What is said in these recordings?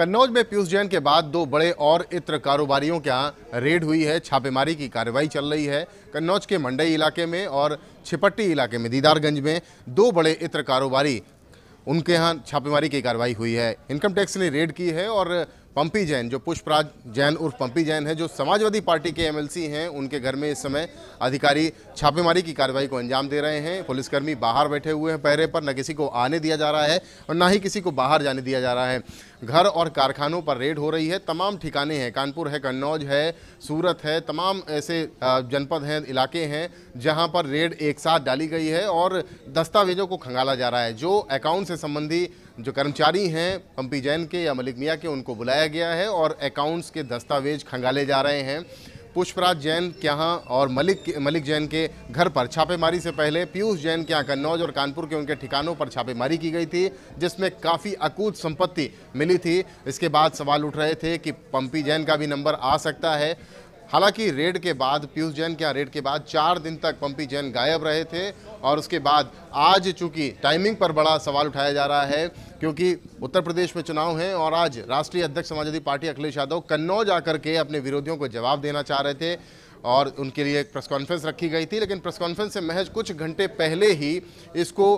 कन्नौज में पीयूष जैन के बाद दो बड़े और इत्र कारोबारियों के यहाँ रेड हुई है छापेमारी की कार्रवाई चल रही है कन्नौज के मंडई इलाके में और छिपट्टी इलाके में दीदारगंज में दो बड़े इत्र कारोबारी उनके यहाँ छापेमारी की कार्रवाई हुई है इनकम टैक्स ने रेड की है और पम्पी जैन जो पुष्पराज जैन उर्फ पम्पी जैन है जो समाजवादी पार्टी के एमएलसी हैं उनके घर में इस समय अधिकारी छापेमारी की कार्रवाई को अंजाम दे रहे हैं पुलिसकर्मी बाहर बैठे हुए हैं पहरे पर न किसी को आने दिया जा रहा है और ना ही किसी को बाहर जाने दिया जा रहा है घर और कारखानों पर रेड हो रही है तमाम ठिकाने हैं कानपुर है कन्नौज है सूरत है तमाम ऐसे जनपद हैं इलाके हैं जहाँ पर रेड एक साथ डाली गई है और दस्तावेजों को खंगाला जा रहा है जो अकाउंट से संबंधी जो कर्मचारी हैं पम्पी जैन के या मलिक मियाँ के उनको बुलाया गया है और अकाउंट्स के दस्तावेज खंगाले जा रहे हैं पुष्पराज जैन के यहाँ और मलिक मलिक जैन के घर पर छापेमारी से पहले पीयूष जैन के यहाँ कन्नौज और कानपुर के उनके ठिकानों पर छापेमारी की गई थी जिसमें काफ़ी अकूत संपत्ति मिली थी इसके बाद सवाल उठ रहे थे कि पंपी जैन का भी नंबर आ सकता है हालांकि रेड के बाद पीयूष जैन के यहाँ रेड के बाद चार दिन तक पम्पी जैन गायब रहे थे और उसके बाद आज चूँकि टाइमिंग पर बड़ा सवाल उठाया जा रहा है क्योंकि उत्तर प्रदेश में चुनाव हैं और आज राष्ट्रीय अध्यक्ष समाजवादी पार्टी अखिलेश यादव कन्नौज आकर के अपने विरोधियों को जवाब देना चाह रहे थे और उनके लिए एक प्रेस कॉन्फ्रेंस रखी गई थी लेकिन प्रेस कॉन्फ्रेंस से महज कुछ घंटे पहले ही इसको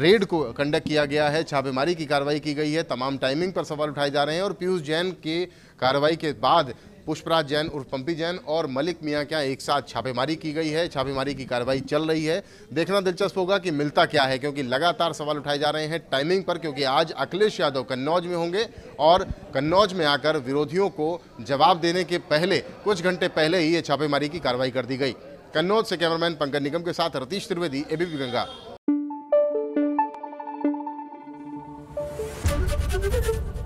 रेड को कंडक्ट किया गया है छापेमारी की कार्रवाई की गई है तमाम टाइमिंग पर सवाल उठाए जा रहे हैं और पीयूष जैन की कार्रवाई के बाद पुष्पराज जैन उर्फ पंपी जैन और मलिक मियाँ क्या एक साथ छापेमारी की गई है छापेमारी की कार्रवाई चल रही है देखना दिलचस्प होगा कि मिलता क्या है क्योंकि लगातार सवाल उठाए जा रहे हैं टाइमिंग पर क्योंकि आज अखिलेश यादव कन्नौज में होंगे और कन्नौज में आकर विरोधियों को जवाब देने के पहले कुछ घंटे पहले ही ये छापेमारी की कार्रवाई कर दी गई कन्नौज से कैमरामैन पंकज निगम के साथ Ratish Trivedi ABP Ganga Thank you.